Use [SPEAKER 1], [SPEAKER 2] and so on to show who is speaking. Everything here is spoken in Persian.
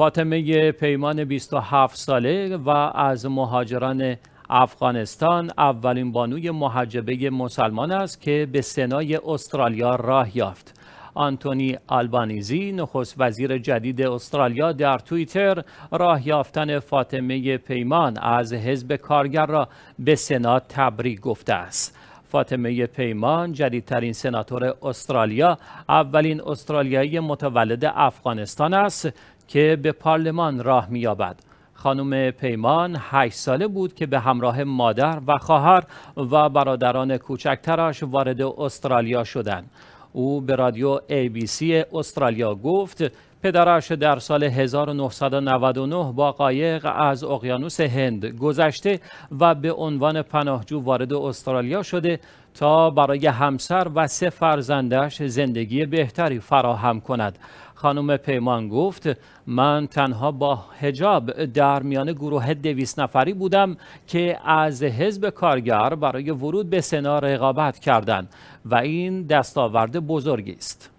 [SPEAKER 1] فاطمه پیمان 27 ساله و از مهاجران افغانستان اولین بانوی محجبه مسلمان است که به سنای استرالیا راه یافت. آنتونی آلبانیزی نخست وزیر جدید استرالیا در توییتر راه یافتن فاطمه پیمان از حزب کارگر را به سنا تبریک گفته است. فاطمه پیمان جدیدترین سناتور استرالیا اولین استرالیایی متولد افغانستان است که به پارلمان راه می‌یابد. خانم پیمان هشت ساله بود که به همراه مادر و خواهر و برادران کوچکترش وارد استرالیا شدند. او به رادیو ABC استرالیا گفت پدرش در سال 1999 با قایق از اقیانوس هند گذشته و به عنوان پناهجو وارد استرالیا شده تا برای همسر و سه فرزندش زندگی بهتری فراهم کند. خانم پیمان گفت من تنها با هجاب در میان گروه دویست نفری بودم که از حزب کارگر برای ورود به سنا رقابت کردند و این دستاورد بزرگی است.